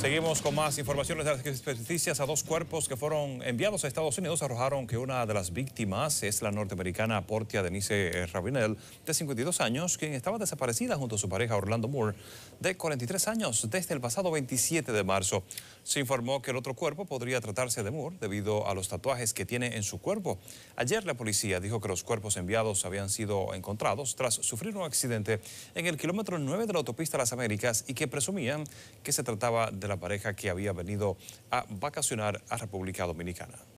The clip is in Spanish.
Seguimos con más informaciones de las experticias a dos cuerpos que fueron enviados a Estados Unidos. Arrojaron que una de las víctimas es la norteamericana Portia Denise eh, Rabinel, de 52 años, quien estaba desaparecida junto a su pareja Orlando Moore de 43 años desde el pasado 27 de marzo. Se informó que el otro cuerpo podría tratarse de Moore debido a los tatuajes que tiene en su cuerpo. Ayer la policía dijo que los cuerpos enviados habían sido encontrados tras sufrir un accidente en el kilómetro 9 de la autopista Las Américas y que presumían que se trataba de la pareja que había venido a vacacionar a República Dominicana.